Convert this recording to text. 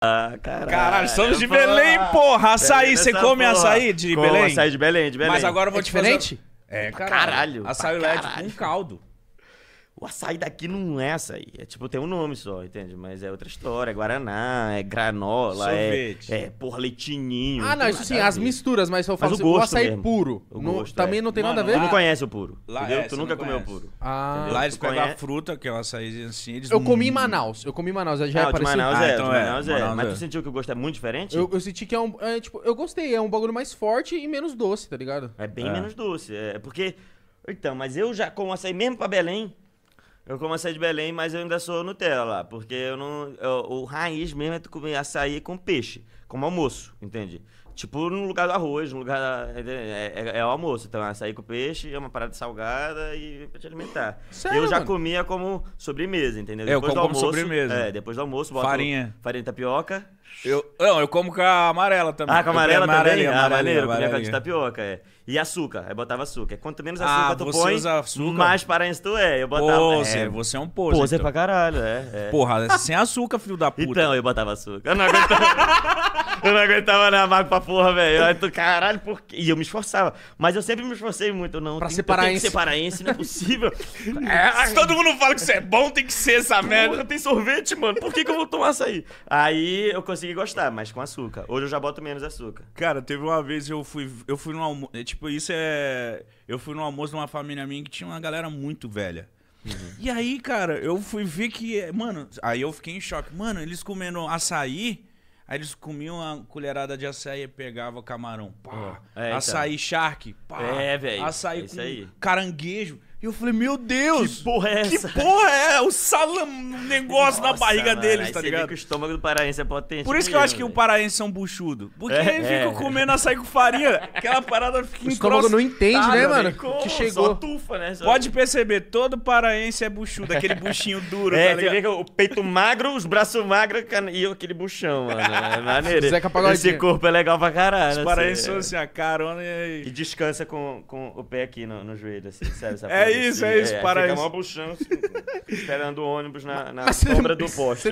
Ah, caralho. Caralho, somos de Belém, porra! Açaí, você come porra. açaí de Como Belém? açaí de Belém, de Belém. Mas agora eu vou é te diferente? fazer... É, caralho. Açaí LED com caldo. O açaí daqui não é açaí. É tipo, tem um nome só, entende? Mas é outra história. É Guaraná, é granola, é- Sorvete. é. É, porra, leitinho. Ah, não, isso sim, as misturas, mas só falo mas o, gosto o açaí mesmo. puro. O gosto, também é. não tem Mano, nada a ver. Tu não conhece o puro. Lá, entendeu? É, tu nunca comeu o puro. Ah. Entendeu? Lá eles pegam a fruta, que é o açaí assim. Eles eu comi em Manaus. Eu comi em Manaus, é, já é ah, é parecido. Manaus ah, é, então Manaus é. Mas tu sentiu que o gosto é muito diferente? Eu, eu senti que é um. tipo, eu gostei, é um bagulho mais forte e menos doce, tá ligado? É bem menos doce. É porque. Então, mas eu já como açaí mesmo pra Belém. Eu como de Belém, mas eu ainda sou Nutella lá, porque eu não. Eu, o raiz mesmo é tu comer açaí com peixe como almoço, entende? Tipo no lugar do arroz, no lugar. Da, é, é, é o almoço. Então, é açaí com peixe, é uma parada salgada e pra te alimentar. Sério, eu já mano? comia como sobremesa, entendeu? É, eu depois como, do almoço, como sobremesa. É, depois do almoço, bota farinha. Farinha de tapioca. Eu, não, eu como com a amarela também. Ah, com a amarela também? Amarelinha, ah, amarelinha, maneiro, amarelinha. comia de tapioca, é. E açúcar, aí botava açúcar. Quanto menos ah, açúcar ah, tu você põe, usa açúcar? mais paraense tu é. Eu botava... Pose, é, você é um pose. Pose é então. pra caralho, é. é. Porra, sem açúcar, filho da puta. Então, eu botava açúcar. Eu não aguentava. eu não aguentava na mago pra porra, velho. Aí tu, caralho, por quê? E eu me esforçava. Mas eu sempre me esforcei muito, eu não. Pra tem, ser paraense. não é possível. É, se todo mundo fala que isso é bom, tem que ser essa merda. Porra, tem sorvete, mano. Por que, que eu vou tomar açaí? Aí eu consegui gostar, mas com açúcar. Hoje eu já boto menos açúcar. Cara, teve uma vez eu fui. Eu fui num almoço. É, tipo, isso é. Eu fui num almoço de uma família minha que tinha uma galera muito velha. Uhum. E aí, cara, eu fui ver que. Mano, aí eu fiquei em choque. Mano, eles comendo açaí Aí eles comiam uma colherada de açaí e pegavam camarão. Pá. É, é então. açaí então. shark. Pá. É, velho. Açaí é com caranguejo. E eu falei, meu Deus! Que porra é essa? Que porra é? O salam negócio Nossa, na barriga mano, deles, tá ligado? que o estômago do paraense é potente. Por isso que eu acho que o paraense é um buchudo. Porque é, ele fica é. comendo açaí com farinha. Aquela parada fica O estômago cross... não entende, tá, né, mano? Como, que chegou. Só tufa, né? Só... Pode perceber, todo paraense é buchudo. Aquele buchinho duro, é, tá ligado? Vê o peito magro, os braços magros e aquele buchão, mano. É maneiro. Esse corpo é legal pra caralho. Os paraenses assim, são é. assim, a ah, carona e... E descansa com, com o pé aqui no, no joelho, assim, sabe? É isso, é isso, é, para fica isso. Fica mó buchando, assim, esperando o ônibus na, na sombra do poste.